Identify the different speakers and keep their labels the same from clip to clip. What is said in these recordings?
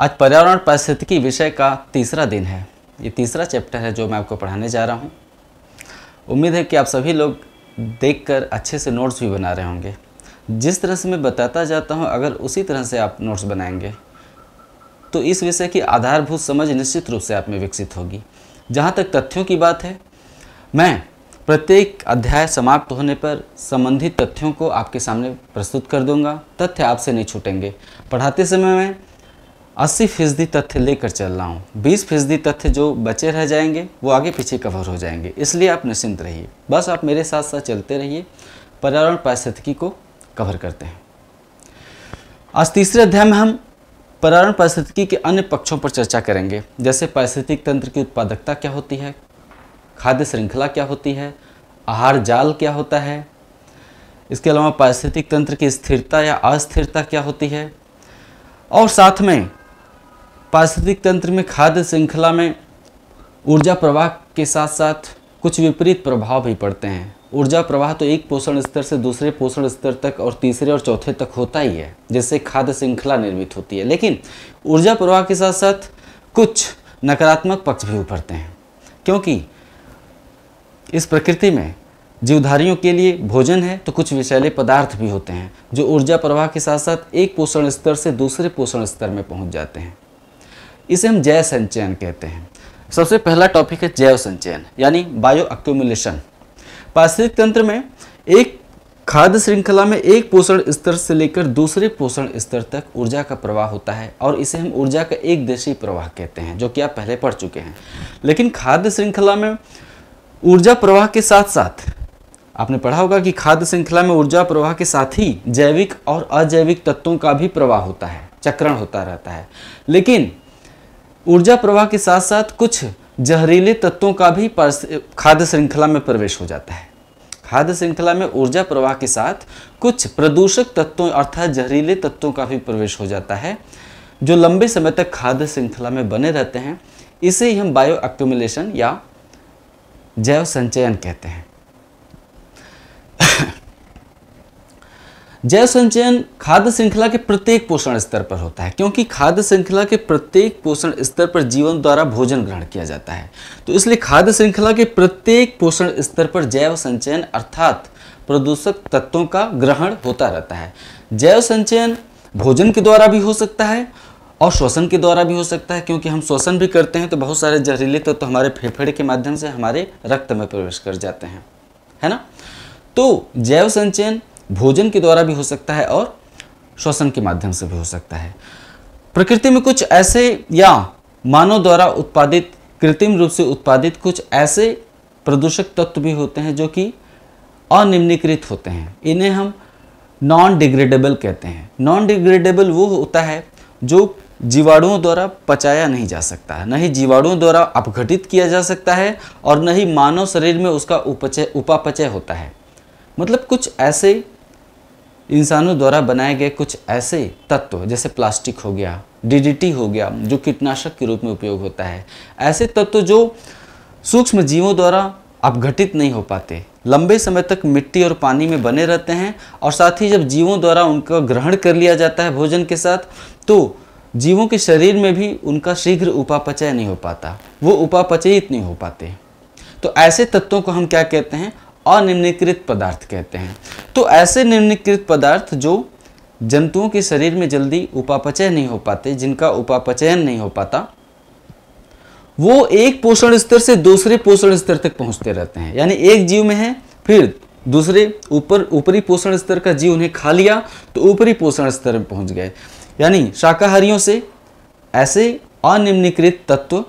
Speaker 1: आज पर्यावरण की विषय का तीसरा दिन है ये तीसरा चैप्टर है जो मैं आपको पढ़ाने जा रहा हूँ उम्मीद है कि आप सभी लोग देखकर अच्छे से नोट्स भी बना रहे होंगे जिस तरह से मैं बताता जाता हूँ अगर उसी तरह से आप नोट्स बनाएंगे तो इस विषय की आधारभूत समझ निश्चित रूप से आप में विकसित होगी जहाँ तक तथ्यों की बात है मैं प्रत्येक अध्याय समाप्त होने पर संबंधित तथ्यों को आपके सामने प्रस्तुत कर दूंगा तथ्य आपसे नहीं छूटेंगे पढ़ाते समय मैं अस्सी फीसदी तथ्य लेकर चल रहा हूँ बीस फीसदी तथ्य जो बचे रह जाएंगे वो आगे पीछे कवर हो जाएंगे इसलिए आप निश्चिंत रहिए बस आप मेरे साथ साथ चलते रहिए पर्यावरण पारिस्थितिकी को कवर करते हैं आज तीसरे अध्याय में हम पर्यावरण पारिस्थितिकी के अन्य पक्षों पर चर्चा करेंगे जैसे पारिस्थितिक तंत्र की उत्पादकता क्या होती है खाद्य श्रृंखला क्या होती है आहार जाल क्या होता है इसके अलावा पारिस्थितिक तंत्र की स्थिरता या अस्थिरता क्या होती है और साथ में पारिस्थितिक तंत्र में खाद्य श्रृंखला में ऊर्जा प्रवाह के साथ साथ कुछ विपरीत प्रभाव भी पड़ते हैं ऊर्जा प्रवाह तो एक पोषण स्तर से दूसरे पोषण स्तर तक और तीसरे और चौथे तक होता ही है जिससे खाद्य श्रृंखला निर्मित होती है लेकिन ऊर्जा प्रवाह के साथ साथ कुछ नकारात्मक पक्ष भी उभरते हैं क्योंकि इस प्रकृति में जीवधारियों के लिए भोजन है तो कुछ विषैले पदार्थ भी होते हैं जो ऊर्जा प्रवाह के साथ साथ एक पोषण स्तर से दूसरे पोषण स्तर में पहुंच जाते हैं इसे हम जैव संचयन कहते हैं सबसे पहला टॉपिक है जैव संचयन यानी बायो अक्यूमुलेशन पारिस्थितिक तंत्र में एक खाद्य श्रृंखला में एक पोषण स्तर से लेकर दूसरे पोषण स्तर तक ऊर्जा का प्रवाह होता है और इसे हम ऊर्जा का एक देशी प्रवाह कहते हैं जो कि आप पहले पढ़ चुके हैं लेकिन खाद्य श्रृंखला में ऊर्जा प्रवाह के साथ साथ आपने पढ़ा होगा कि खाद्य श्रृंखला में ऊर्जा प्रवाह के साथ ही जैविक और अजैविक तत्वों का भी प्रवाह होता है चक्रण होता रहता है लेकिन ऊर्जा प्रवाह के साथ साथ कुछ जहरीले तत्वों का भी खाद्य श्रृंखला में प्रवेश हो जाता है खाद्य श्रृंखला में ऊर्जा प्रवाह के साथ कुछ प्रदूषक तत्वों अर्थात जहरीले तत्वों का भी प्रवेश हो जाता है जो लंबे समय तक खाद्य श्रृंखला में बने रहते हैं इसे ही हम बायो एक्यूमुलेशन या जैव संचयन कहते हैं जैव संचयन खाद्य श्रृंखला के प्रत्येक पोषण स्तर पर होता है क्योंकि खाद्य श्रृंखला के प्रत्येक पोषण स्तर पर जीवन द्वारा भोजन ग्रहण किया जाता है तो इसलिए खाद्य श्रृंखला के प्रत्येक पोषण स्तर पर जैव संचयन अर्थात प्रदूषक तत्वों का ग्रहण होता रहता है जैव संचयन भोजन के द्वारा भी हो सकता है और श्वसन के द्वारा भी हो सकता है क्योंकि हम श्वसन भी करते हैं तो बहुत सारे जहरीले तत्व तो हमारे फेफड़े के माध्यम से हमारे रक्त में प्रवेश कर जाते हैं है ना तो जैव संचयन भोजन के द्वारा भी हो सकता है और श्वसन के माध्यम से भी हो सकता है प्रकृति में कुछ ऐसे या मानव द्वारा उत्पादित कृत्रिम रूप से उत्पादित कुछ ऐसे प्रदूषक तत्व भी होते हैं जो कि अनिम्नीकृत होते हैं इन्हें हम नॉन डिग्रेडेबल कहते हैं नॉन डिग्रेडेबल वो होता है जो जीवाणुओं द्वारा पचाया नहीं जा सकता है न ही जीवाणुओं द्वारा अपघटित किया जा सकता है और न ही मानव शरीर में उसका उपचय उपापचय होता है मतलब कुछ ऐसे इंसानों द्वारा बनाए गए कुछ ऐसे तत्व जैसे प्लास्टिक हो गया डीडीटी हो गया जो कीटनाशक के रूप में उपयोग होता है ऐसे तत्व जो सूक्ष्म जीवों द्वारा अपघटित नहीं हो पाते लंबे समय तक मिट्टी और पानी में बने रहते हैं और साथ ही जब जीवों द्वारा उनका ग्रहण कर लिया जाता है भोजन के साथ तो जीवों के शरीर में भी उनका शीघ्र उपापचय नहीं हो पाता वो उपापचयित नहीं हो पाते तो ऐसे तत्वों को हम क्या कहते हैं अनिम्नीकृत पदार्थ कहते हैं तो ऐसे निम्नीकृत पदार्थ जो जंतुओं के शरीर में जल्दी उपापचय नहीं हो पाते जिनका उपापचयन नहीं हो पाता वो एक पोषण स्तर से दूसरे पोषण स्तर तक पहुंचते रहते हैं यानी एक जीव में है फिर दूसरे ऊपर ऊपरी पोषण स्तर का जीव उन्हें खा लिया तो ऊपरी पोषण स्तर में पहुंच गए यानी शाकाहारियों से ऐसे अनिम्नीकृत तत्व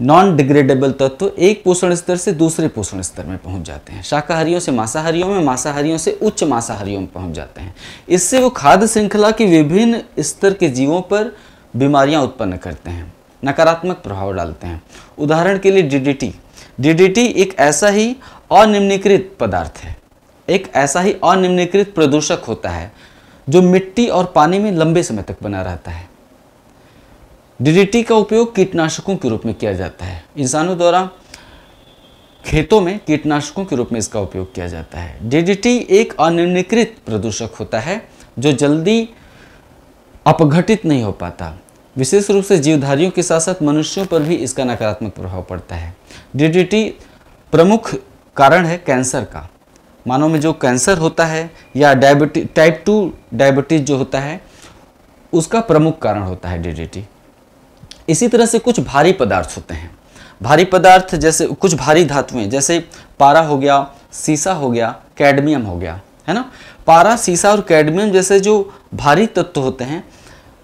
Speaker 1: नॉन डिग्रेडेबल तत्व एक पोषण स्तर से दूसरे पोषण स्तर में पहुंच जाते हैं शाकाहारियों से मांसाहारियों में मांसाहारियों से उच्च मांसाहारियों में पहुंच जाते हैं इससे वो खाद्य श्रृंखला के विभिन्न स्तर के जीवों पर बीमारियां उत्पन्न करते हैं नकारात्मक प्रभाव डालते हैं उदाहरण के लिए डीडीटी डीडीटी एक ऐसा ही अनिम्नीकृत पदार्थ है एक ऐसा ही अनिम्नीकृत प्रदूषक होता है जो मिट्टी और पानी में लंबे समय तक बना रहता है डीडीटी का उपयोग कीटनाशकों के रूप में किया जाता है इंसानों द्वारा खेतों में कीटनाशकों के रूप में इसका उपयोग किया जाता है डीडीटी एक अनिर्णीकृत प्रदूषक होता है जो जल्दी अपघटित नहीं हो पाता विशेष रूप से जीवधारियों के साथ साथ मनुष्यों पर भी इसका नकारात्मक प्रभाव पड़ता है डीडीटी प्रमुख कारण है कैंसर का मानव में जो कैंसर होता है या डायबिटी टाइप टू डायबिटीज जो होता है उसका प्रमुख कारण होता है डीडीटी इसी तरह से कुछ भारी पदार्थ होते हैं भारी पदार्थ जैसे कुछ भारी धातुएं जैसे पारा हो गया सीसा हो गया कैडमियम हो गया है ना पारा सीसा और कैडमियम जैसे जो भारी तत्व होते हैं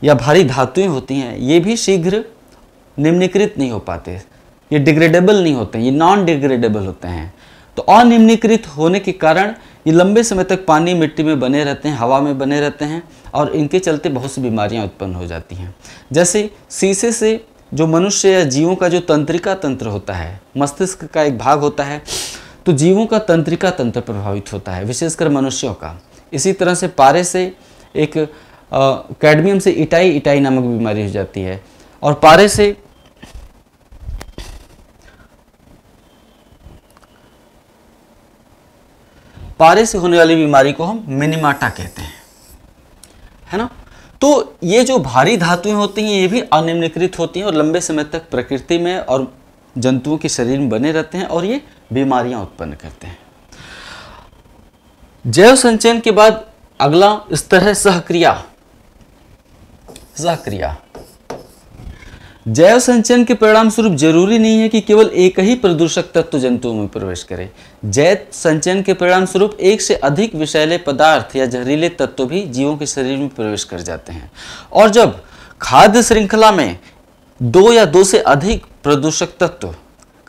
Speaker 1: या भारी धातुएं होती हैं ये भी शीघ्र निम्नीकृत नहीं हो पाते ये डिग्रेडेबल नहीं होते ये नॉन डिग्रेडेबल होते हैं तो अनिम्नीकृत होने के कारण ये लंबे समय तक पानी मिट्टी में बने रहते हैं हवा में बने रहते हैं और इनके चलते बहुत सी बीमारियां उत्पन्न हो जाती हैं जैसे शीशे से जो मनुष्य या जीवों का जो तंत्रिका तंत्र होता है मस्तिष्क का एक भाग होता है तो जीवों का तंत्रिका तंत्र प्रभावित होता है विशेषकर मनुष्यों का इसी तरह से पारे से एक कैडमियम से इटाई इटाई नामक बीमारी हो जाती है और पारे से पारे से होने वाली बीमारी को हम मिनिमाटा कहते हैं है ना तो ये जो भारी धातुएं होती हैं ये भी अनिम्नकृत होती हैं और लंबे समय तक प्रकृति में और जंतुओं के शरीर में बने रहते हैं और ये बीमारियां उत्पन्न करते हैं जैव संचयन के बाद अगला स्तर है सहक्रिया सहक्रिया जैव संचयन के परिणाम स्वरूप जरूरी नहीं है कि केवल एक ही प्रदूषक तत्व जंतुओं में प्रवेश करे जैव संचयन के परिणाम स्वरूप एक से अधिक विषैले पदार्थ या जहरीले तत्व भी जीवों के शरीर में प्रवेश कर जाते हैं और जब खाद्य श्रृंखला में दो या दो से अधिक प्रदूषक तत्व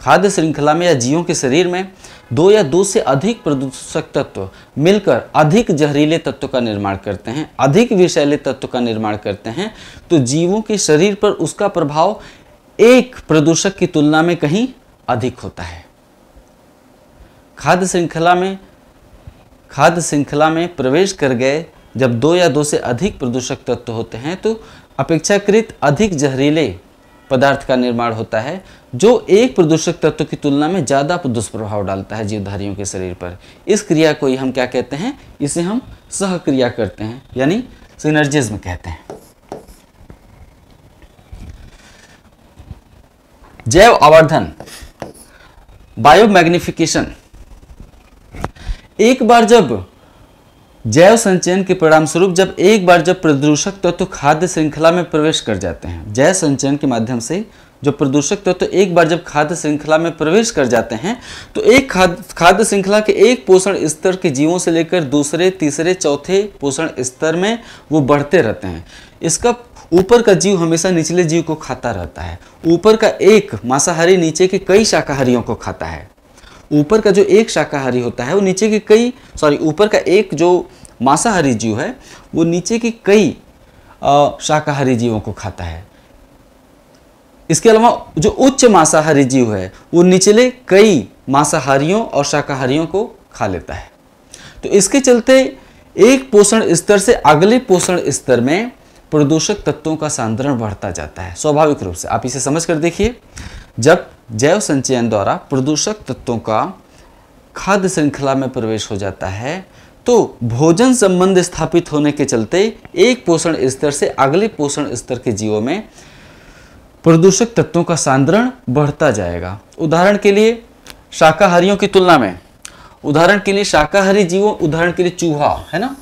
Speaker 1: खाद्य श्रृंखला में या जीवों के शरीर में दो या दो से अधिक प्रदूषक तत्व मिलकर अधिक जहरीले तत्व का निर्माण करते हैं अधिक विषैले तत्व का निर्माण करते हैं तो जीवों के शरीर पर उसका प्रभाव एक प्रदूषक की तुलना में कहीं अधिक होता है खाद्य श्रृंखला में खाद्य श्रृंखला में प्रवेश कर गए जब दो या दो से अधिक प्रदूषक तत्व होते हैं तो अपेक्षाकृत अधिक जहरीले पदार्थ का निर्माण होता है जो एक प्रदूषक तत्व की तुलना में ज़्यादा दुष्प्रभाव डालता है जीवधारियों के शरीर पर इस क्रिया को ही हम क्या कहते हैं इसे हम सहक्रिया करते हैं यानी सिनर्जिज्म कहते हैं जैव आवर्धन बायोमैग्निफिकेशन एक बार जब जैव संचयन के परिणाम स्वरूप जब एक बार जब प्रदूषक तत्व तो खाद्य श्रृंखला में प्रवेश कर जाते हैं जैव संचयन के माध्यम से जो प्रदूषक तत्व तो एक बार जब खाद्य श्रृंखला में प्रवेश कर जाते हैं तो एक खाद्य खाद्य श्रृंखला के एक पोषण स्तर के जीवों से लेकर दूसरे तीसरे चौथे पोषण स्तर में वो बढ़ते रहते हैं इसका ऊपर का जीव हमेशा निचले जीव को खाता रहता है ऊपर का एक मांसाहारी नीचे के कई शाकाहारियों को खाता है ऊपर का जो एक शाकाहारी होता है वो नीचे के कई सॉरी ऊपर का एक जो मांसाहारी जीव है वो नीचे के कई शाकाहारी जीवों को खाता है इसके अलावा जो उच्च मांसाहारी जीव है वो निचले कई मांसाहारियों और शाकाहारियों को खा लेता है तो इसके चलते एक पोषण स्तर से अगले पोषण स्तर में प्रदूषक तत्वों का सांद्रण बढ़ता जाता है स्वाभाविक रूप से आप इसे समझ कर देखिए जब जैव संचयन द्वारा प्रदूषक तत्वों का खाद्य श्रृंखला में प्रवेश हो जाता है तो भोजन संबंध स्थापित होने के चलते एक पोषण स्तर से अगले पोषण स्तर के जीवों में प्रदूषक तत्वों का सांद्रण बढ़ता जाएगा उदाहरण के लिए शाकाहारियों की तुलना में उदाहरण के लिए शाकाहारी जीवों उदाहरण के लिए चूहा है ना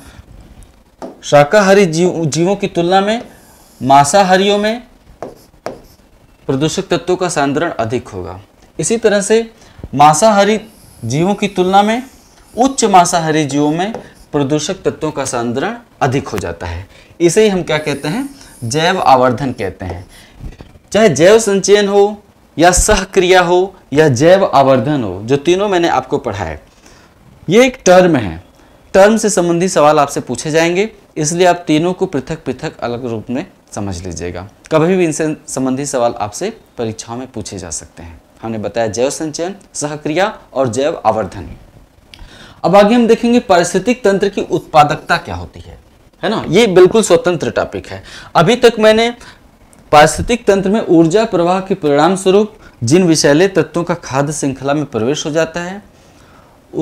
Speaker 1: शाकाहारी जीव जीवों की तुलना में मांसाहारियों में प्रदूषक तत्वों का सांद्रण अधिक होगा इसी तरह से मांसाहारी जीवों की तुलना में उच्च मांसाहारी जीवों में प्रदूषक तत्वों का सांद्रण अधिक हो जाता है इसे ही हम क्या कहते हैं जैव आवर्धन कहते हैं चाहे जैव संचयन हो या सहक्रिया हो या जैव आवर्धन हो जो तीनों मैंने आपको पढ़ा है ये एक टर्म है टर्म से संबंधित सवाल आपसे पूछे जाएंगे इसलिए आप तीनों को पृथक पृथक अलग रूप में समझ लीजिएगा कभी भी इनसे संबंधित सवाल आपसे परीक्षाओं में पूछे जा सकते हैं हमने बताया जैव संचयन सहक्रिया और जैव आवर्धन अब आगे हम देखेंगे पारिस्थितिक तंत्र की उत्पादकता क्या होती है है ना ये बिल्कुल स्वतंत्र टॉपिक है अभी तक मैंने पारिस्थितिक तंत्र में ऊर्जा प्रवाह के परिणाम स्वरूप जिन विषैले तत्वों का खाद्य श्रृंखला में प्रवेश हो जाता है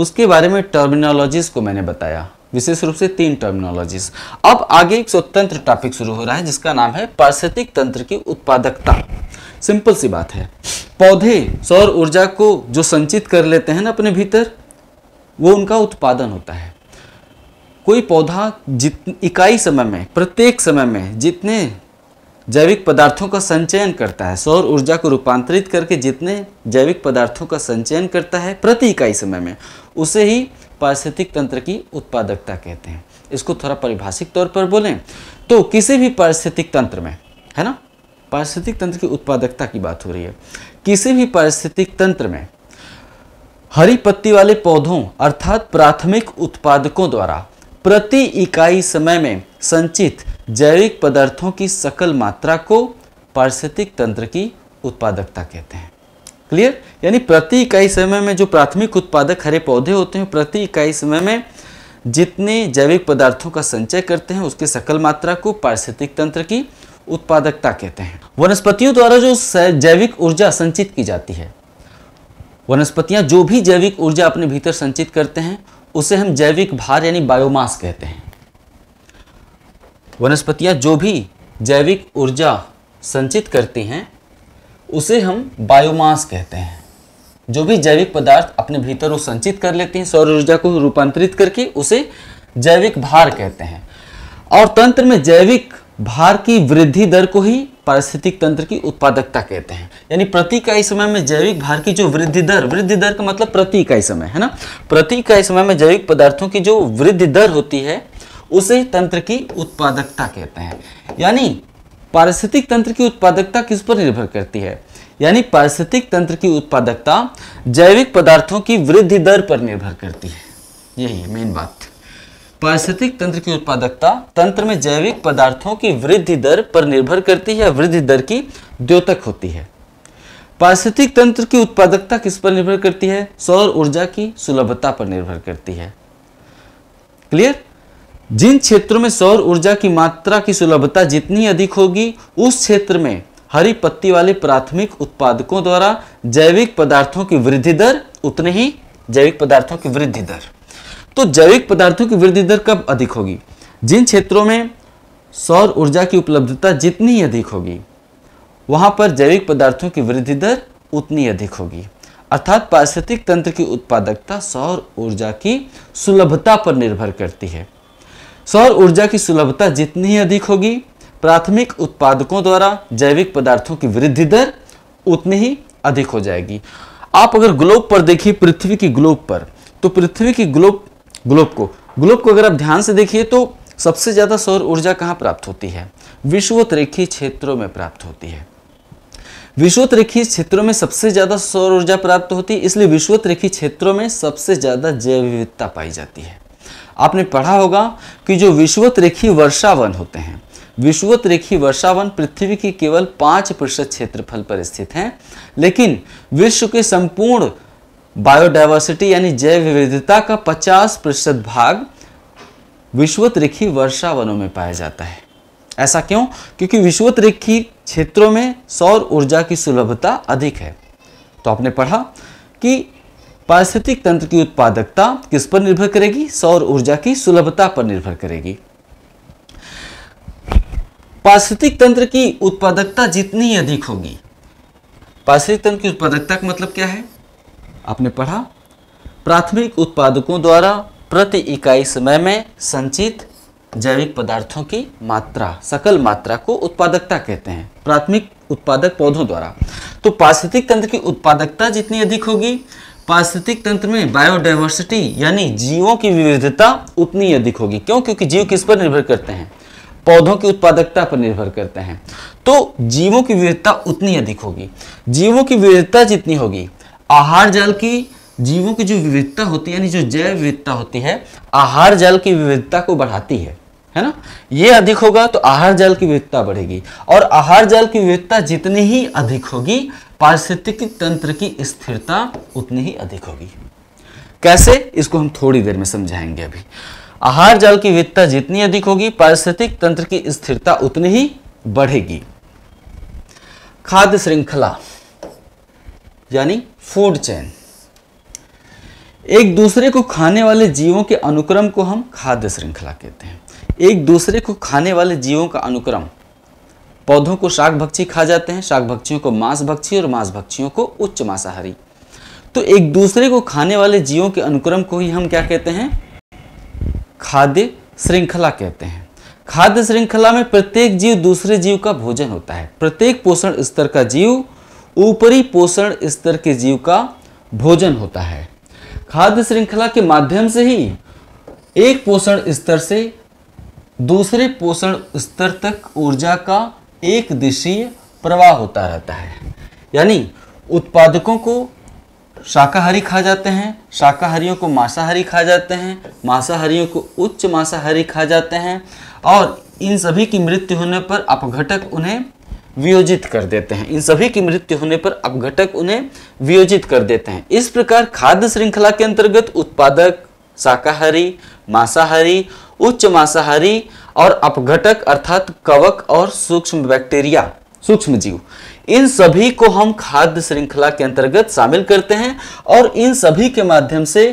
Speaker 1: उसके बारे में टर्मिनोलॉजीज को मैंने बताया विशेष रूप से तीन टर्मिनोलॉजीज अब आगे एक स्वतंत्र टॉपिक शुरू हो रहा है जिसका नाम है पारिस्थितिक तंत्र की उत्पादकता सिंपल सी बात है पौधे सौर ऊर्जा को जो संचित कर लेते हैं ना अपने भीतर वो उनका उत्पादन होता है कोई पौधा जित इकाई समय में प्रत्येक समय में जितने जैविक पदार्थों का संचयन करता है सौर ऊर्जा को रूपांतरित करके जितने जैविक पदार्थों का संचयन करता है प्रति इकाई समय में उसे ही पारिस्थितिक तंत्र की उत्पादकता कहते हैं इसको थोड़ा परिभाषिक तौर पर बोलें तो किसी भी पारिस्थितिक तंत्र में है ना पारिस्थितिक तंत्र की उत्पादकता की बात हो रही है किसी भी पारिस्थितिक तंत्र में हरी पत्ती वाले पौधों अर्थात प्राथमिक उत्पादकों द्वारा प्रति इकाई समय में संचित जैविक पदार्थों की सकल मात्रा को पारिस्थितिक तंत्र की उत्पादकता कहते हैं क्लियर यानी प्रति इकाई समय में जो प्राथमिक उत्पादक हरे पौधे होते हैं प्रति इकाई समय में जितने जैविक पदार्थों का संचय करते हैं उसके सकल मात्रा को पारिस्थितिक तंत्र की उत्पादकता कहते हैं वनस्पतियों द्वारा जो जैविक ऊर्जा संचित की जाती है वनस्पतियां जो भी जैविक ऊर्जा अपने भीतर संचित करते हैं उसे हम जैविक भार यानी बायोमास कहते हैं वनस्पतियां जो भी जैविक ऊर्जा संचित करती हैं उसे हम बायोमास कहते हैं जो भी जैविक पदार्थ अपने भीतर वो संचित कर लेते हैं सौर ऊर्जा को रूपांतरित करके उसे जैविक भार कहते हैं और तंत्र में जैविक भार की वृद्धि दर को ही पारिस्थितिक तंत्र की उत्पादकता कहते हैं यानी प्रति इकाई समय में जैविक भार की जो वृद्धि दर वृद्धि दर का मतलब प्रति इकाई समय है ना प्रति इकाई समय में जैविक पदार्थों की जो वृद्धि दर होती है उसे तंत्र की उत्पादकता कहते हैं यानी पारिस्थितिक तंत्र की उत्पादकता किस पर निर्भर करती है यानी पारिस्थितिक तंत्र की उत्पादकता जैविक पदार्थों की वृद्धि दर पर निर्भर करती है यही है मेन बात पारिस्थितिक तंत्र की उत्पादकता तंत्र में जैविक पदार्थों की वृद्धि दर पर निर्भर करती है वृद्धि दर की द्योतक होती है पारिस्थितिक तंत्र की उत्पादकता किस पर निर्भर करती है सौर ऊर्जा की सुलभता पर निर्भर करती है क्लियर जिन क्षेत्रों में सौर ऊर्जा की मात्रा की सुलभता जितनी अधिक होगी उस क्षेत्र में हरी पत्ती वाले प्राथमिक उत्पादकों द्वारा जैविक पदार्थों की वृद्धि दर उतने ही जैविक पदार्थों की वृद्धि दर तो जैविक पदार्थों की वृद्धि दर कब अधिक होगी जिन क्षेत्रों में सौर ऊर्जा की उपलब्धता जितनी अधिक होगी वहाँ पर जैविक पदार्थों की वृद्धि दर उतनी अधिक होगी अर्थात पारिस्थितिक तंत्र की उत्पादकता सौर ऊर्जा की सुलभता पर निर्भर करती है सौर ऊर्जा की सुलभता जितनी ही अधिक होगी प्राथमिक उत्पादकों द्वारा जैविक पदार्थों की वृद्धि दर उतनी ही अधिक हो जाएगी आप अगर ग्लोब पर देखिए पृथ्वी की ग्लोब पर तो पृथ्वी की ग्लोब ग्लोब को ग्लोब को अगर आप ध्यान से देखिए तो सबसे ज़्यादा सौर ऊर्जा कहाँ प्राप्त होती है विश्वोत्तरीय क्षेत्रों में प्राप्त होती है विश्वोत्तरीय क्षेत्रों में सबसे ज़्यादा सौर ऊर्जा प्राप्त होती है इसलिए विश्वोत्तरीय क्षेत्रों में सबसे ज़्यादा जैव विविधता पाई जाती है आपने पढ़ा होगा कि जो विश्वत रेखी वर्षावन होते हैं विश्वत रेखी वर्षावन पृथ्वी की केवल पाँच प्रतिशत क्षेत्रफल पर स्थित हैं लेकिन विश्व के संपूर्ण बायोडाइवर्सिटी यानी जैव विविधता का 50 प्रतिशत भाग विश्वत रेखी वर्षावनों में पाया जाता है ऐसा क्यों क्योंकि विश्वत रेखी क्षेत्रों में सौर ऊर्जा की सुलभता अधिक है तो आपने पढ़ा कि पारिस्थितिक तंत्र की उत्पादकता किस पर निर्भर करेगी सौर ऊर्जा की सुलभता पर निर्भर करेगी पारिस्थितिक तंत्र की उत्पादकता जितनी अधिक होगी पारिस्थितिक तंत्र की उत्पादकता का मतलब क्या है आपने पढ़ा प्राथमिक उत्पादकों द्वारा प्रति इकाई समय में संचित जैविक पदार्थों की मात्रा सकल मात्रा को उत्पादकता कहते हैं प्राथमिक उत्पादक पौधों द्वारा तो पारिस्थितिक तंत्र की उत्पादकता जितनी अधिक होगी पारिस्थितिक तंत्र में बायोडाइवर्सिटी यानी जीवों की विविधता उतनी अधिक होगी क्यों क्योंकि जीव किस पर निर्भर करते हैं पौधों की उत्पादकता पर निर्भर करते हैं तो जीवों की विविधता उतनी अधिक होगी जीवों की विविधता जितनी होगी आहार जाल की जीवों की जो विविधता होती है यानी जो जैव विविधता होती है आहार जाल की विविधता को बढ़ाती है है ना ये अधिक होगा तो आहार जल की विविधता बढ़ेगी और आहार जल की विविधता जितनी ही अधिक होगी पारिस्थितिक तंत्र की स्थिरता उतनी ही अधिक होगी कैसे इसको हम थोड़ी देर में समझाएंगे अभी आहार जल की विविधता जितनी अधिक होगी पारिस्थितिक तंत्र की स्थिरता उतनी ही बढ़ेगी खाद्य श्रृंखला यानी फूड चैन एक दूसरे को खाने वाले जीवों के अनुक्रम को हम खाद्य श्रृंखला कहते हैं एक दूसरे को खाने वाले जीवों का अनुक्रम पौधों को शाक भक्षी खा जाते हैं शाक भक्षियों को मांस भक्षी और मांस भक्षियों को उच्च मांसाहारी तो एक दूसरे को खाने वाले जीवों के अनुक्रम को ही हम क्या कहते हैं खाद्य श्रृंखला कहते हैं खाद्य श्रृंखला में प्रत्येक जीव दूसरे जीव का भोजन होता है प्रत्येक पोषण स्तर का जीव ऊपरी पोषण स्तर के जीव का भोजन होता है खाद्य श्रृंखला के माध्यम से ही एक पोषण स्तर से दूसरे पोषण स्तर तक ऊर्जा का एक दिशीय प्रवाह होता रहता है यानी उत्पादकों को शाकाहारी खा जाते हैं शाकाहारियों को मांसाहारी खा जाते हैं मांसाहारियों को उच्च मांसाहारी खा जाते हैं और इन सभी की मृत्यु होने पर अपघटक उन्हें वियोजित कर देते हैं इन सभी की मृत्यु होने पर अपघटक उन्हें वियोजित कर देते हैं इस प्रकार खाद्य श्रृंखला के अंतर्गत उत्पादक शाकाहारी मांसाहारी उच्च मांसाहारी और अपघटक अर्थात कवक और सूक्ष्म बैक्टीरिया सूक्ष्म जीव इन सभी को हम खाद्य श्रृंखला के अंतर्गत शामिल करते हैं और इन सभी के माध्यम से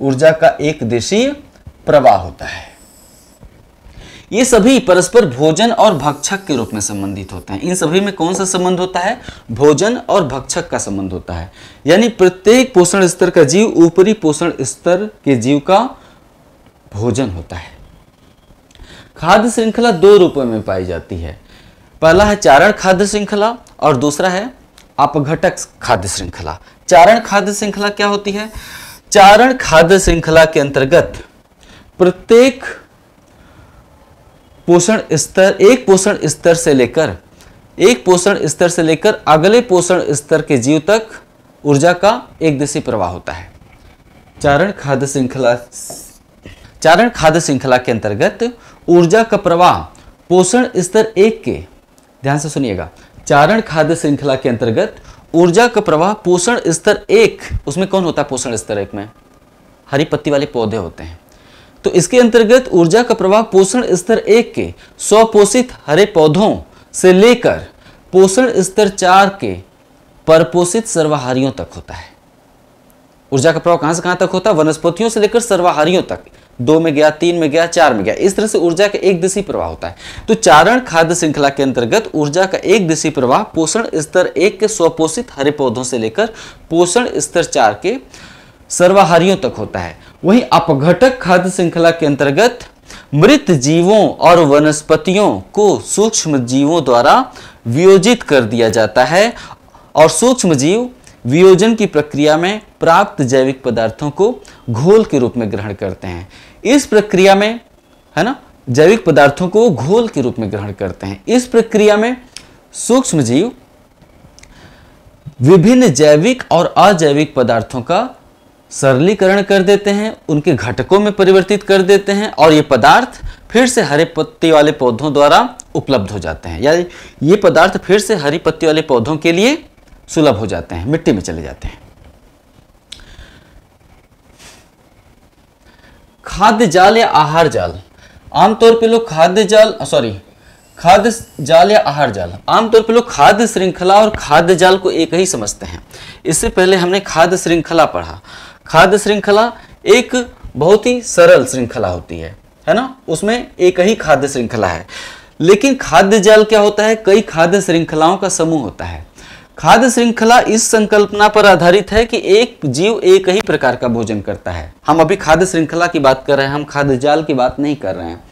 Speaker 1: ऊर्जा का एक देशीय प्रवाह होता है ये सभी परस्पर भोजन और भक्षक के रूप में संबंधित होते हैं इन सभी में कौन सा संबंध होता है भोजन और भक्षक का संबंध होता है यानी प्रत्येक पोषण स्तर का जीव ऊपरी पोषण स्तर के जीव का भोजन होता है खाद्य श्रृंखला दो रूपों में पाई जाती है पहला है चारण खाद्य श्रृंखला और दूसरा है अपघटक खाद्य श्रृंखला चारण खाद्य श्रृंखला क्या होती है चारण खाद्य श्रृंखला के अंतर्गत प्रत्येक पोषण स्तर एक पोषण स्तर से लेकर एक पोषण स्तर से लेकर अगले पोषण स्तर के जीव तक ऊर्जा का एक दिशी प्रवाह होता है चारण खाद्य श्रृंखला चारण खाद्य श्रृंखला के अंतर्गत ऊर्जा का प्रवाह पोषण स्तर एक के ध्यान से सुनिएगा चारण खाद्य श्रृंखला के अंतर्गत ऊर्जा का प्रवाह पोषण स्तर एक उसमें कौन होता है पोषण स्तर एक में हरी पत्ती वाले पौधे होते हैं तो इसके अंतर्गत ऊर्जा का प्रवाह पोषण स्तर एक के स्वपोषित हरे पौधों से लेकर पोषण स्तर चार के परपोषित सर्वाहारियों तक होता है ऊर्जा का प्रवाह कहां से कहां तक होता है वनस्पतियों से लेकर सर्वाहारियों तक दो में गया तीन में गया चार में गया इस तरह से ऊर्जा का एक दिशी प्रवाह होता है तो चारण खाद्य श्रृंखला के अंतर्गत ऊर्जा का एक दिशी प्रवाह पोषण स्तर एक के स्वपोषित हरे पौधों से लेकर पोषण स्तर चार के सर्वाहारियों तक होता है वहीं अपघटक खाद्य श्रृंखला के अंतर्गत मृत जीवों और वनस्पतियों को सूक्ष्म जीवों द्वारा वियोजित कर दिया जाता है और सूक्ष्म जीव वियोजन की प्रक्रिया में प्राप्त जैविक पदार्थों को घोल के रूप में ग्रहण करते हैं इस प्रक्रिया में है ना जैविक पदार्थों को घोल के रूप में ग्रहण करते हैं इस प्रक्रिया में सूक्ष्म जीव विभिन्न जैविक और अजैविक पदार्थों का सरलीकरण कर देते हैं उनके घटकों में परिवर्तित कर देते हैं और ये पदार्थ फिर से हरे पत्ती वाले पौधों द्वारा उपलब्ध हो जाते हैं यानी ये पदार्थ फिर से हरी पत्ती वाले पौधों के लिए सुलभ हो जाते हैं मिट्टी में चले जाते हैं खाद्य जाल या आहार जाल आमतौर पे लोग खाद्य जाल सॉरी खाद्य जाल या आहार जाल आमतौर पर लोग खाद्य श्रृंखला और खाद्य जाल को एक ही समझते हैं इससे पहले हमने खाद्य श्रृंखला पढ़ा खाद्य श्रृंखला एक बहुत ही सरल श्रृंखला होती है है ना उसमें एक ही खाद्य श्रृंखला है लेकिन खाद्य जाल क्या होता है कई खाद्य श्रृंखलाओं का समूह होता है खाद्य श्रृंखला इस संकल्पना पर आधारित है कि एक जीव एक ही प्रकार का भोजन करता है हम अभी खाद्य श्रृंखला की बात कर रहे हैं हम खाद्य जाल की बात नहीं कर रहे हैं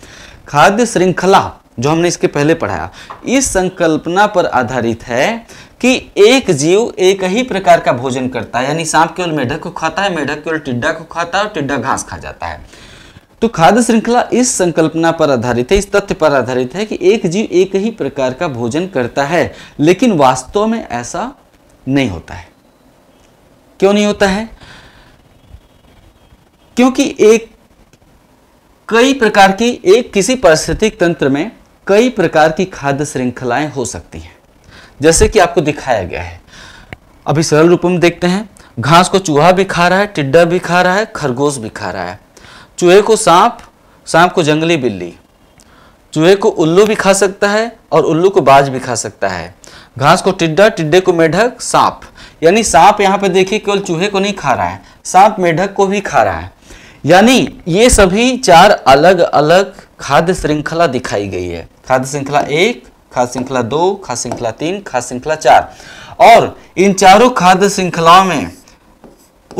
Speaker 1: खाद्य श्रृंखला जो हमने इसके पहले पढ़ाया इस संकल्पना पर आधारित है कि एक जीव एक ही प्रकार का भोजन करता है यानी सांप केवल मेढक को खाता है मेढक केवल टिड्डा को खाता है और टिड्डा घास खा जाता है तो खाद्य श्रृंखला इस संकल्पना पर आधारित है इस तथ्य पर आधारित है कि एक जीव एक ही प्रकार का भोजन करता है लेकिन वास्तव में ऐसा नहीं होता है क्यों नहीं होता है क्योंकि एक कई प्रकार की एक किसी पारिस्थितिक तंत्र में कई प्रकार की खाद्य श्रृंखलाएं हो सकती हैं जैसे कि आपको दिखाया गया है अभी सरल रूप में देखते हैं घास को चूहा भी खा रहा है टिड्डा भी खा रहा है खरगोश भी खा रहा है चूहे को सांप सांप को जंगली बिल्ली चूहे को उल्लू भी खा सकता है और उल्लू को बाज भी खा सकता है घास को टिड्डा टिड्डे को मेढक सांप यानी सांप यहाँ पे देखिए केवल चूहे को नहीं खा रहा है सांप मेढक को भी खा रहा है यानी ये सभी चार अलग अलग खाद्य श्रृंखला दिखाई गई है खाद्य श्रृंखला एक खाद्य श्रृंखला दो खाद्य श्रृंखला तीन खाद्य श्रृंखला चार और इन चारों खाद्य श्रृंखलाओं में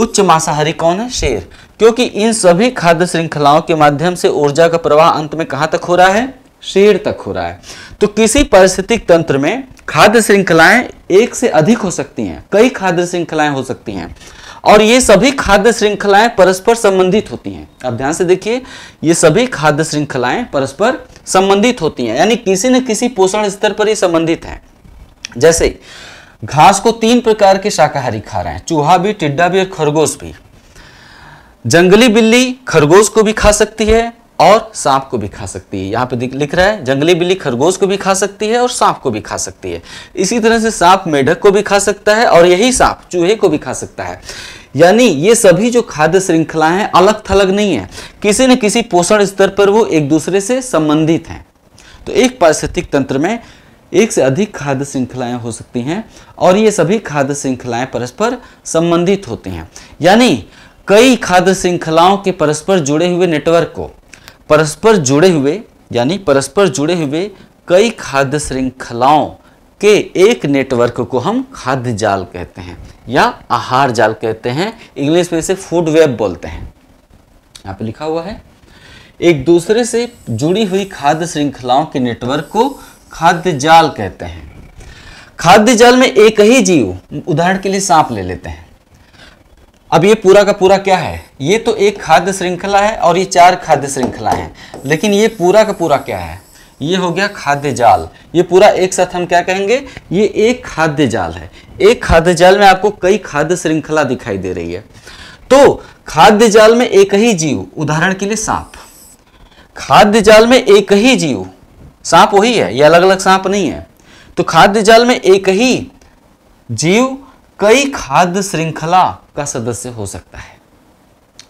Speaker 1: उच्च मांसाहारी कौन है शेर क्योंकि इन सभी खाद्य श्रृंखलाओं के माध्यम से ऊर्जा का प्रवाह अंत में कहां तक हो रहा है शेर तक हो रहा है तो किसी पारिस्थितिक तंत्र में खाद्य श्रृंखलाएं एक से अधिक हो सकती हैं कई खाद्य श्रृंखलाएं हो सकती हैं और ये सभी खाद्य श्रृंखलाएं परस्पर संबंधित होती हैं अब ध्यान से देखिए ये सभी खाद्य श्रृंखलाएं परस्पर संबंधित होती हैं यानी किसी न किसी पोषण स्तर पर ही संबंधित हैं जैसे घास को तीन प्रकार के शाकाहारी खा रहे हैं चूहा भी टिड्डा भी और खरगोश भी जंगली बिल्ली खरगोश को भी खा सकती है और सांप को भी खा सकती है यहाँ पे लिख रहा है जंगली बिल्ली खरगोश को भी खा सकती है और सांप को भी खा सकती है इसी तरह से सांप मेढक को भी खा सकता है और यही सांप चूहे को भी खा सकता है यानी ये सभी जो खाद्य श्रृंखला हैं अलग थलग नहीं है किसी न किसी पोषण स्तर पर वो एक दूसरे से संबंधित हैं तो एक पारिस्थितिक तंत्र में एक से अधिक खाद्य श्रृंखलाएं हो सकती हैं और ये सभी खाद्य श्रृंखलाएं परस्पर संबंधित होती हैं यानी कई खाद्य श्रृंखलाओं के परस्पर जुड़े हुए नेटवर्क को परस्पर जुड़े हुए यानी परस्पर जुड़े हुए कई खाद्य श्रृंखलाओं के एक नेटवर्क को हम खाद्य जाल कहते हैं या आहार जाल कहते हैं इंग्लिश में इसे फूड वेब बोलते हैं यहाँ पे लिखा हुआ है एक दूसरे से जुड़ी हुई खाद्य श्रृंखलाओं के नेटवर्क को खाद्य जाल कहते हैं खाद्य जाल में एक ही जीव उदाहरण के लिए सांप ले लेते हैं अब ये पूरा का पूरा क्या है ये तो एक खाद्य श्रृंखला है और ये चार खाद्य श्रृंखला है लेकिन ये पूरा का पूरा क्या है ये हो गया खाद्य जाल ये पूरा एक साथ हम क्या कहेंगे ये एक खाद्य जाल है एक खाद्य जाल में आपको कई खाद्य श्रृंखला दिखाई दे रही है तो खाद्य जाल में एक ही जीव उदाहरण के लिए सांप खाद्य जाल में एक ही जीव सांप वही है ये अलग अलग सांप नहीं है तो खाद्य जाल में एक ही जीव कई खाद्य श्रृंखला का सदस्य हो सकता है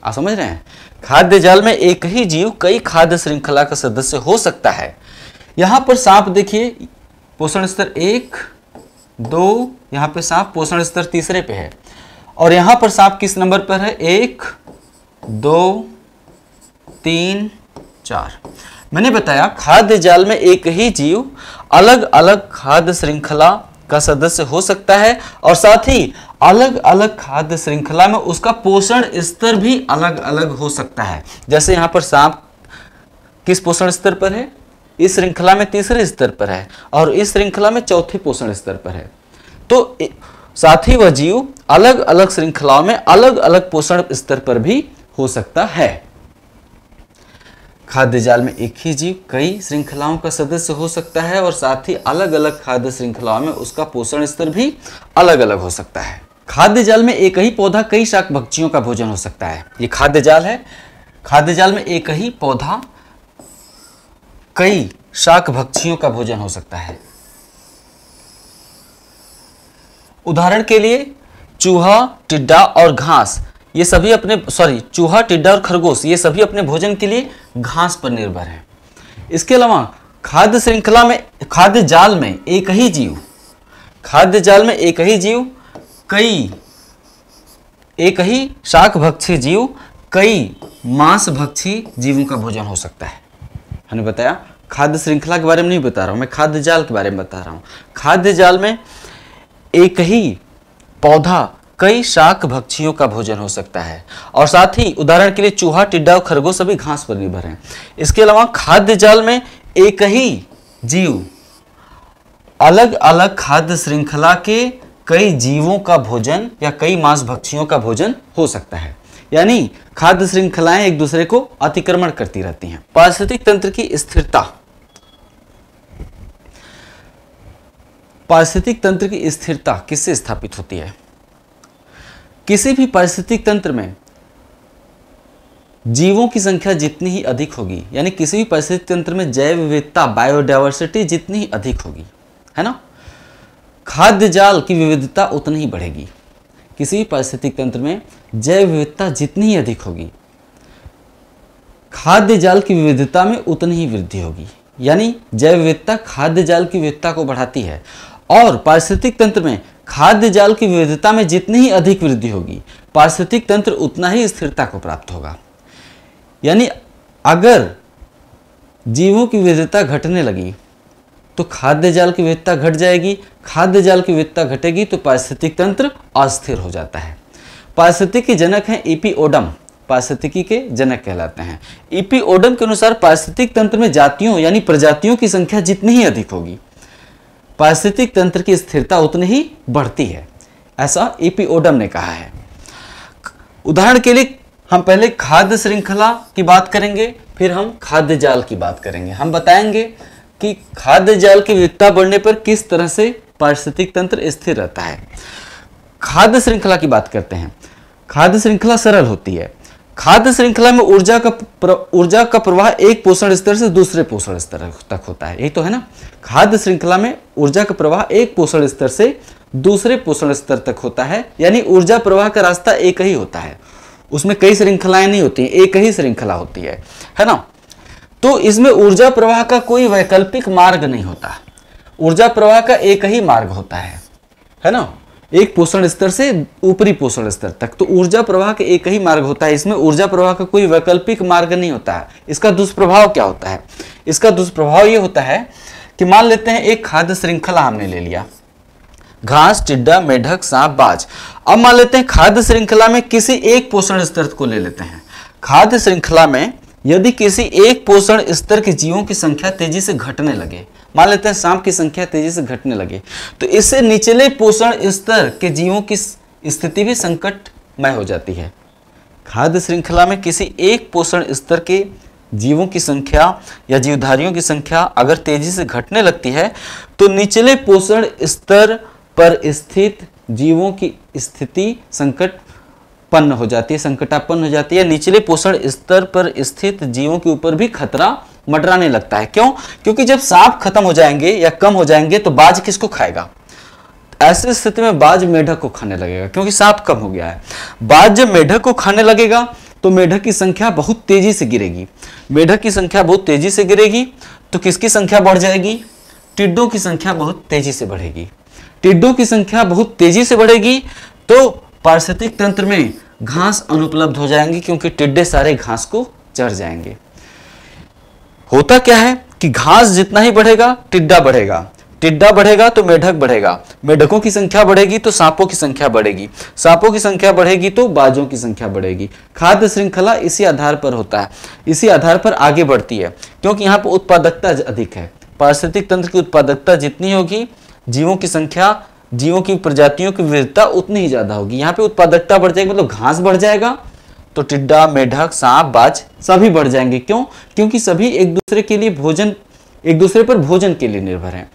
Speaker 1: आप समझ रहे हैं खाद्य जाल में एक ही जीव कई खाद्य श्रृंखला का सदस्य हो सकता है यहां पर सांप देखिए पोषण स्तर एक दो यहां पे सांप पोषण स्तर तीसरे पे है और यहां पर सांप किस नंबर पर है एक दो तीन चार मैंने बताया खाद्य जाल में एक ही जीव अलग अलग खाद्य श्रृंखला का सदस्य हो सकता है और साथ ही अलग अलग खाद्य श्रृंखला में उसका पोषण स्तर भी अलग अलग हो सकता है जैसे यहाँ पर सांप किस पोषण स्तर पर है इस श्रृंखला में तीसरे स्तर पर है और इस श्रृंखला में चौथे पोषण स्तर पर है तो साथ ही वह जीव अलग अलग श्रृंखलाओं में अलग अलग पोषण स्तर पर भी हो सकता है खाद्य जाल में एक ही जीव कई श्रृंखलाओं का सदस्य हो सकता है और साथ ही अलग अलग खाद्य श्रृंखलाओं में उसका पोषण स्तर भी अलग अलग हो सकता है खाद्य जाल में एक ही पौधा कई शाक भक्तियों का भोजन हो सकता है ये खाद्य जाल है खाद्य जाल में एक ही पौधा कई शाक भक्षियों का भोजन हो सकता है उदाहरण के लिए चूहा टिड्डा और घास ये सभी अपने सॉरी चूहा टिड्डा और खरगोश ये सभी अपने भोजन के लिए घास पर निर्भर है इसके अलावा खाद्य श्रृंखला में खाद्य जाल में एक ही जीव खाद्य जाल में एक ही जीव कई एक ही भक्षी जीव कई मांसभक्षी जीवों का भोजन हो सकता है हमने बताया खाद्य श्रृंखला के बारे में नहीं बता रहा हूं मैं खाद्य जाल के बारे में बता रहा हूं खाद्य जाल में एक ही पौधा कई शाक भक्षियों का भोजन हो सकता है और साथ ही उदाहरण के लिए चूहा टिड्डा और खरगोश सभी घास पर निर्भर हैं इसके अलावा खाद्य जाल में एक ही जीव अलग अलग खाद्य श्रृंखला के कई जीवों का भोजन या कई मांस भक्षियों का भोजन हो सकता है यानी खाद्य श्रृंखलाएं एक दूसरे को अतिक्रमण करती रहती हैं पारिस्थितिक तंत्र की स्थिरता पारिस्थितिक तंत्र की स्थिरता किससे स्थापित होती है किसी भी पारिस्थितिक तंत्र में जीवों की संख्या जितनी ही अधिक होगी यानी किसी भी पारिस्थितिक तंत्र में जैव विविधता बायोडाइवर्सिटी जितनी ही अधिक होगी है ना खाद्य जाल की विविधता उतनी ही बढ़ेगी किसी भी पारिस्थितिक तंत्र में जैव विविधता जितनी ही अधिक होगी खाद्य जाल की विविधता में उतनी ही वृद्धि होगी यानी जैव विविधता खाद्य जाल की विविधता को बढ़ाती है और पारिस्थितिक तंत्र में खाद्य जाल की विविधता में जितनी ही अधिक वृद्धि होगी पारिस्थितिक तंत्र उतना ही स्थिरता को प्राप्त होगा यानी अगर जीवों की विविधता घटने लगी तो खाद्य जाल की विविधता घट जाएगी खाद्य जाल की विविधता घटेगी तो पारिस्थितिक तंत्र अस्थिर हो जाता है पारिस्थितिकी जनक हैं ओडम पारिस्थितिकी के जनक कहलाते हैं ईपी ओडम के अनुसार पारिस्थितिक तंत्र में जातियों यानी प्रजातियों की संख्या जितनी ही अधिक होगी पारिस्थितिक तंत्र की स्थिरता उतनी ही बढ़ती है ऐसा ईपी e ओडम ने कहा है उदाहरण के लिए हम पहले खाद्य श्रृंखला की बात करेंगे फिर हम खाद्य जाल की बात करेंगे हम बताएंगे कि खाद्य जाल की विविधता बढ़ने पर किस तरह से पारिस्थितिक तंत्र स्थिर रहता है खाद्य श्रृंखला की बात करते हैं खाद्य श्रृंखला सरल होती है खाद्य श्रृंखला में ऊर्जा का ऊर्जा का प्रवाह एक पोषण स्तर से दूसरे पोषण स्तर तक होता है यही तो है ना खाद्य श्रृंखला में ऊर्जा का प्रवाह एक पोषण स्तर से दूसरे पोषण स्तर तक होता है यानी ऊर्जा प्रवाह का रास्ता एक ही होता है उसमें कई श्रृंखलाएं नहीं होती एक ही श्रृंखला होती है है ना तो इसमें ऊर्जा प्रवाह का कोई वैकल्पिक मार्ग नहीं होता ऊर्जा प्रवाह का एक ही मार्ग होता है है ना एक पोषण स्तर से ऊपरी पोषण स्तर तक तो ऊर्जा प्रवाह का एक ही मार्ग होता है इसमें ऊर्जा प्रवाह का कोई वैकल्पिक मार्ग नहीं होता है इसका दुष्प्रभाव क्या होता है इसका दुष्प्रभाव यह होता है कि मान लेते हैं एक खाद्य श्रृंखला हमने ले लिया घास टिड्डा मेढक सांप बाज अब मान लेते हैं खाद्य श्रृंखला में किसी एक पोषण स्तर को ले लेते हैं खाद्य श्रृंखला में यदि किसी एक पोषण स्तर के जीवों की संख्या तेजी से घटने लगे मान लेते हैं सांप की संख्या तेजी से घटने लगे तो इससे निचले पोषण स्तर के जीवों की स्थिति भी संकटमय हो जाती है खाद्य श्रृंखला में किसी एक पोषण स्तर के जीवों की संख्या या जीवधारियों की संख्या अगर तेजी से घटने लगती है तो निचले पोषण स्तर पर स्थित जीवों की स्थिति संकट उत्पन्न हो जाती है संकटापन्न हो जाती है निचले पोषण स्तर पर स्थित जीवों के ऊपर भी खतरा मडराने लगता है क्यों क्योंकि जब सांप खत्म हो जाएंगे या कम हो जाएंगे तो बाज किसको खाएगा ऐसी स्थिति में बाज मेढक को खाने लगेगा क्योंकि सांप कम हो गया है बाज जब मेढक को खाने लगेगा तो मेढक की संख्या बहुत तेजी से गिरेगी मेढक की संख्या बहुत तेजी से गिरेगी तो किसकी संख्या बढ़ जाएगी टिड्डों की संख्या बहुत तेजी से बढ़ेगी टिड्डों की संख्या बहुत तेजी से बढ़ेगी तो पारिस्थितिक तंत्र में घास अनुपलब्ध हो जाएंगे क्योंकि टिड्डे सारे घास को चढ़ जाएंगे होता क्या है कि घास जितना ही बढ़ेगा टिड्डा बढ़ेगा टिड्डा बढ़ेगा तो मेढक बढ़ेगा मेढकों की संख्या बढ़ेगी तो सांपों की संख्या बढ़ेगी सांपों की संख्या बढ़ेगी तो बाजों की संख्या बढ़ेगी खाद्य श्रृंखला इसी आधार पर होता है इसी आधार पर आगे बढ़ती है क्योंकि यहाँ पर उत्पादकता अधिक है पारिस्थितिक तंत्र की उत्पादकता जितनी होगी जीवों की संख्या जीवों की प्रजातियों की विविधता उतनी ही ज़्यादा होगी यहाँ पे उत्पादकता बढ़ जाएगी मतलब घास बढ़ जाएगा तो टिड्डा मेढक सांप बाज सभी बढ़ जाएंगे क्यों क्योंकि सभी एक दूसरे के लिए भोजन एक दूसरे पर भोजन के लिए निर्भर हैं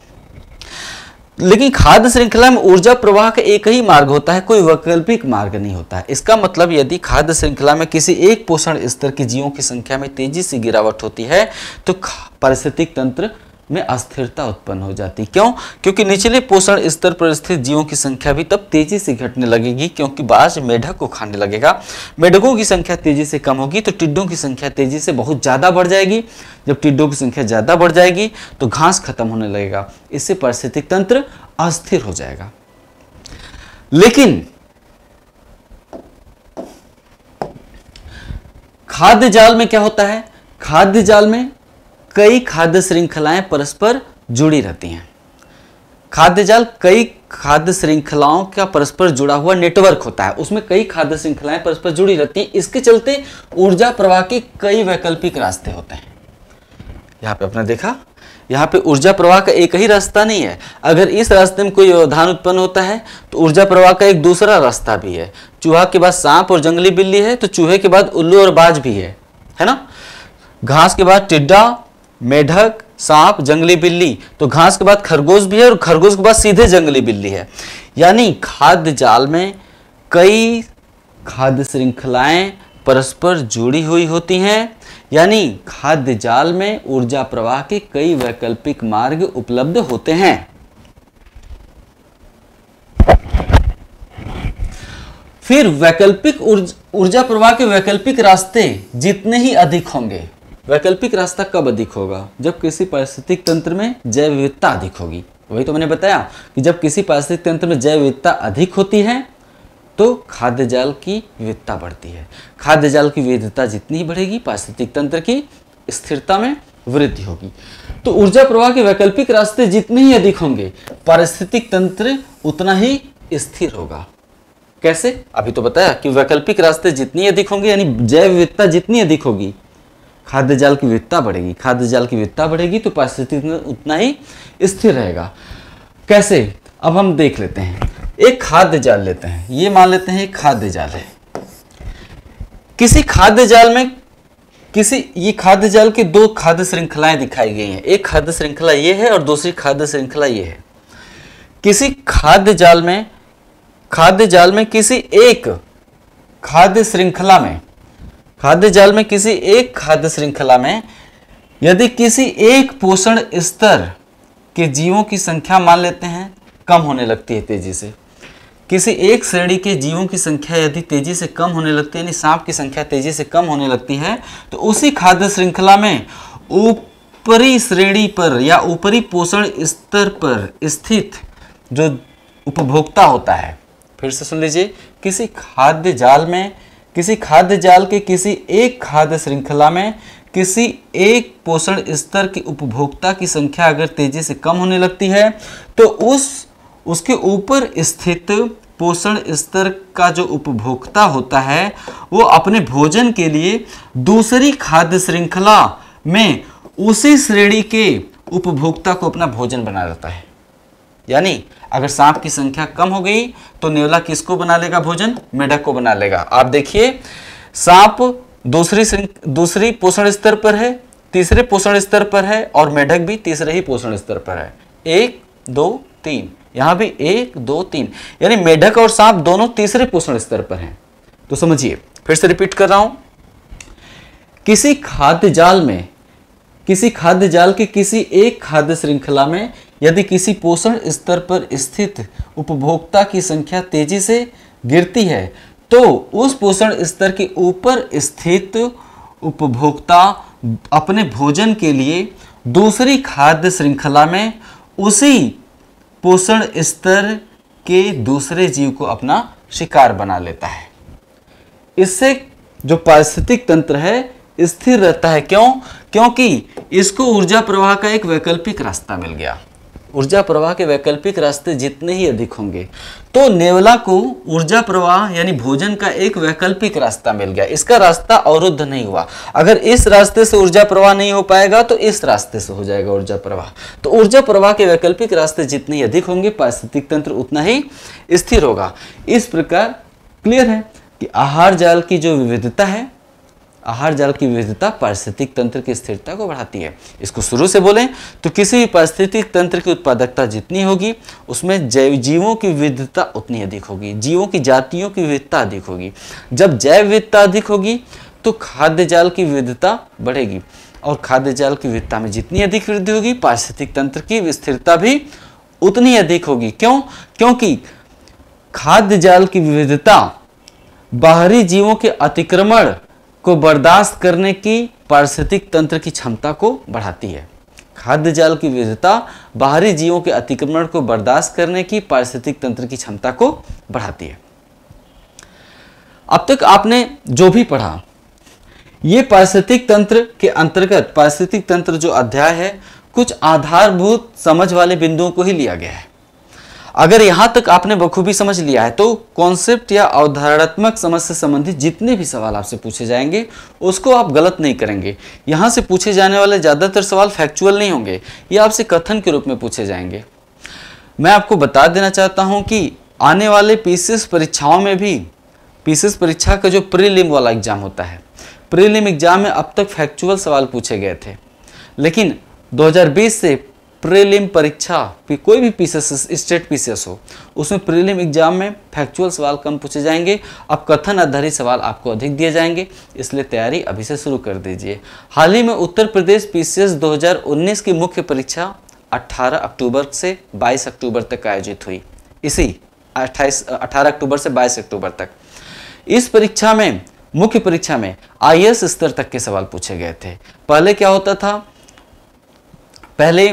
Speaker 1: लेकिन खाद्य श्रृंखला में ऊर्जा प्रवाह का एक ही मार्ग होता है कोई वैकल्पिक मार्ग नहीं होता है इसका मतलब यदि खाद्य श्रृंखला में किसी एक पोषण स्तर के जीवों की संख्या में तेजी से गिरावट होती है तो पारिस्थितिक तंत्र में अस्थिरता उत्पन्न हो जाती क्यों क्योंकि निचले पोषण स्तर पर स्थित जीवों की संख्या भी तब तेजी से घटने लगेगी क्योंकि बाज मेढक को खाने लगेगा मेढकों की संख्या तेजी से कम होगी तो टिड्डों की संख्या तेजी से बहुत ज़्यादा बढ़ जाएगी जब टिड्डों की संख्या ज़्यादा बढ़ जाएगी तो घास खत्म होने लगेगा इससे पारिस्थितिक तंत्र अस्थिर हो जाएगा लेकिन खाद्य जाल में क्या होता है खाद्य जाल में कई खाद्य श्रृंखलाएं परस्पर जुड़ी रहती हैं खाद्य जाल कई खाद्य श्रृंखलाओं का परस्पर जुड़ा हुआ नेटवर्क होता है उसमें कई खाद्य श्रृंखलाएं परस्पर जुड़ी रहती हैं इसके चलते ऊर्जा प्रवाह के कई वैकल्पिक रास्ते होते हैं यहाँ पे आपने देखा यहाँ पे ऊर्जा प्रवाह का एक ही रास्ता नहीं है अगर इस रास्ते में कोई व्यवधान उत्पन्न होता है तो ऊर्जा प्रवाह का एक दूसरा रास्ता भी है चूहा के बाद सांप और जंगली बिल्ली है तो चूहे के बाद उल्लू और बाज भी है है ना घास के बाद टिड्डा मेढक सांप जंगली बिल्ली तो घास के बाद खरगोश भी है और खरगोश के बाद सीधे जंगली बिल्ली है यानी खाद्य जाल में कई खाद्य श्रृंखलाएं परस्पर जुड़ी हुई होती हैं यानी खाद्य जाल में ऊर्जा प्रवाह के कई वैकल्पिक मार्ग उपलब्ध होते हैं फिर वैकल्पिक ऊर्जा प्रवाह के वैकल्पिक रास्ते जितने ही अधिक होंगे वैकल्पिक रास्ता कब अधिक होगा जब किसी पारिस्थितिक तंत्र में जैव विविधता अधिक होगी वही तो मैंने बताया कि जब किसी पारिस्थितिक तंत्र में जैव विविधता अधिक होती है तो खाद्य जाल की विविधता बढ़ती है खाद्य जाल की विविधता जितनी बढ़ेगी पारिस्थितिक तंत्र की स्थिरता में वृद्धि होगी तो ऊर्जा प्रवाह के वैकल्पिक रास्ते जितने ही अधिक होंगे पारिस्थितिक तंत्र उतना ही स्थिर होगा कैसे अभी तो बताया कि वैकल्पिक रास्ते जितनी अधिक होंगे यानी जैव विविधता जितनी अधिक होगी खाद्य जाल की विविधता बढ़ेगी खाद्य जाल की विविधता बढ़ेगी तो पारिस्थितिक उतना ही स्थिर रहेगा कैसे अब हम देख लेते हैं एक खाद्य जाल लेते हैं ये मान लेते हैं खाद्य जाल है किसी खाद्य जाल में किसी ये खाद्य जाल की दो खाद्य श्रृंखलाएं दिखाई गई हैं एक खाद्य श्रृंखला ये है और दूसरी खाद्य श्रृंखला ये है किसी खाद्य जाल में खाद्य जाल में किसी एक खाद्य श्रृंखला में खाद्य जाल में किसी एक खाद्य श्रृंखला में यदि किसी एक पोषण स्तर के जीवों की संख्या मान लेते हैं कम होने लगती है तेजी से किसी एक श्रेणी के जीवों की संख्या यदि तेजी से कम होने लगती है यानी सांप की संख्या तेजी से कम होने लगती है तो उसी खाद्य श्रृंखला में ऊपरी श्रेणी पर या ऊपरी पोषण स्तर पर स्थित जो उपभोक्ता होता है फिर से सुन लीजिए किसी खाद्य जाल में किसी खाद्य जाल के किसी एक खाद्य श्रृंखला में किसी एक पोषण स्तर के उपभोक्ता की संख्या अगर तेजी से कम होने लगती है तो उस उसके ऊपर स्थित पोषण स्तर का जो उपभोक्ता होता है वो अपने भोजन के लिए दूसरी खाद्य श्रृंखला में उसी श्रेणी के उपभोक्ता को अपना भोजन बना रहता है यानी अगर सांप की संख्या कम हो गई तो नेवला किसको बना लेगा भोजन मेढक को बना लेगा आप देखिए सांप दूसरी दूसरी पोषण स्तर पर है तीसरे पोषण स्तर पर है और मेढक भी तीसरे ही पोषण स्तर पर है एक दो तीन यहां भी एक दो तीन यानी मेढक और सांप दोनों तीसरे पोषण स्तर पर हैं तो समझिए फिर से रिपीट कर रहा हूं किसी खाद्य जाल में किसी खाद्य जाल के किसी एक खाद्य श्रृंखला में यदि किसी पोषण स्तर पर स्थित उपभोक्ता की संख्या तेजी से गिरती है तो उस पोषण स्तर के ऊपर स्थित उपभोक्ता अपने भोजन के लिए दूसरी खाद्य श्रृंखला में उसी पोषण स्तर के दूसरे जीव को अपना शिकार बना लेता है इससे जो पारिस्थितिक तंत्र है स्थिर रहता है क्यों क्योंकि इसको ऊर्जा प्रवाह का एक वैकल्पिक रास्ता मिल गया ऊर्जा प्रवाह के वैकल्पिक रास्ते जितने ही अधिक होंगे तो नेवला को ऊर्जा प्रवाह यानी भोजन का एक वैकल्पिक रास्ता मिल गया इसका रास्ता अवरुद्ध नहीं हुआ अगर इस रास्ते से ऊर्जा प्रवाह नहीं हो पाएगा तो इस रास्ते से हो जाएगा ऊर्जा प्रवाह तो ऊर्जा प्रवाह के वैकल्पिक रास्ते जितने ही अधिक होंगे पारिस्थितिक तंत्र उतना ही स्थिर होगा इस प्रकार क्लियर है कि आहार जाल की जो विविधता है आहार जल की विविधता पारिस्थितिक तंत्र की स्थिरता को बढ़ाती है इसको शुरू से बोलें तो किसी भी पारिस्थितिक तंत्र की उत्पादकता जितनी होगी उसमें जैव जीवों की विविधता उतनी अधिक होगी जीवों की जातियों की विविधता अधिक होगी जब जैव विविधता अधिक होगी तो खाद्य जाल की विविधता बढ़ेगी और खाद्य जाल की विविधता में जितनी अधिक वृद्धि होगी पारिस्थितिक तंत्र की स्थिरता भी उतनी अधिक होगी क्यों क्योंकि खाद्य जाल की विविधता बाहरी जीवों के अतिक्रमण को बर्दाश्त करने की पारिस्थितिक तंत्र की क्षमता को बढ़ाती है खाद्य जाल की विविधता बाहरी जीवों के अतिक्रमण को बर्दाश्त करने की पारिस्थितिक तंत्र की क्षमता को बढ़ाती है अब तक आपने जो भी पढ़ा ये पारिस्थितिक तंत्र के अंतर्गत पारिस्थितिक तंत्र जो अध्याय है कुछ आधारभूत समझ वाले बिंदुओं को ही लिया गया है अगर यहाँ तक आपने बखूबी समझ लिया है तो कॉन्सेप्ट या अवधारणात्मक समझ से संबंधित जितने भी सवाल आपसे पूछे जाएंगे उसको आप गलत नहीं करेंगे यहाँ से पूछे जाने वाले ज़्यादातर सवाल फैक्चुअल नहीं होंगे ये आपसे कथन के रूप में पूछे जाएंगे मैं आपको बता देना चाहता हूँ कि आने वाले पीसीएस परीक्षाओं में भी पीसीएस परीक्षा का जो प्रीलिम वाला एग्ज़ाम होता है प्रीलिम एग्ज़ाम में अब तक फैक्चुअल सवाल पूछे गए थे लेकिन 2020 से प्रीलिम परीक्षा कोई भी पीसेस स्टेट पीसेस हो उसमें प्रीलिम एग्जाम में फैक्चुअल सवाल कम पूछे जाएंगे अब कथन आधारित सवाल आपको अधिक दिए जाएंगे इसलिए तैयारी अभी से शुरू कर दीजिए हाल ही में उत्तर प्रदेश पीसीएस 2019 की मुख्य परीक्षा 18 अक्टूबर से 22 अक्टूबर तक आयोजित हुई इसी 28 18 अक्टूबर से बाईस अक्टूबर तक इस परीक्षा में मुख्य परीक्षा में आई स्तर तक के सवाल पूछे गए थे पहले क्या होता था पहले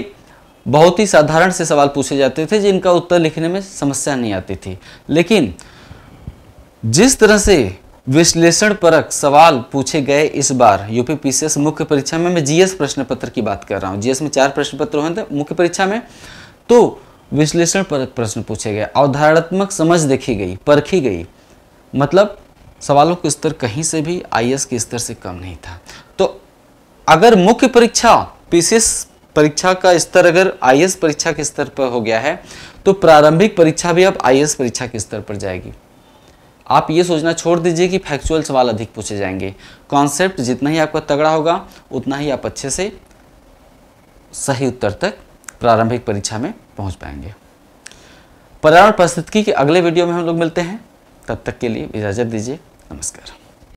Speaker 1: बहुत ही साधारण से सवाल पूछे जाते थे जिनका उत्तर लिखने में समस्या नहीं आती थी लेकिन जिस तरह से विश्लेषण परक सवाल पूछे गए इस बार यूपी पीसीएस मुख्य परीक्षा में मैं जीएस प्रश्न पत्र की बात कर रहा हूँ जीएस में चार प्रश्न पत्र हुए थे मुख्य परीक्षा में तो विश्लेषण परक प्रश्न पूछे गए अवधारणात्मक समझ देखी गई परखी गई मतलब सवालों का स्तर कहीं से भी आईएएस के स्तर से कम नहीं था तो अगर मुख्य परीक्षा पीसीएस परीक्षा का स्तर अगर आई परीक्षा के स्तर पर हो गया है तो प्रारंभिक परीक्षा भी अब आई परीक्षा के स्तर पर जाएगी आप ये सोचना छोड़ दीजिए कि फैक्चुअल सवाल अधिक पूछे जाएंगे कॉन्सेप्ट जितना ही आपका तगड़ा होगा उतना ही आप अच्छे से सही उत्तर तक प्रारंभिक परीक्षा में पहुंच पाएंगे पर्यावरण परिस्थितिकी के अगले वीडियो में हम लोग मिलते हैं तब तक के लिए इजाज़त दीजिए नमस्कार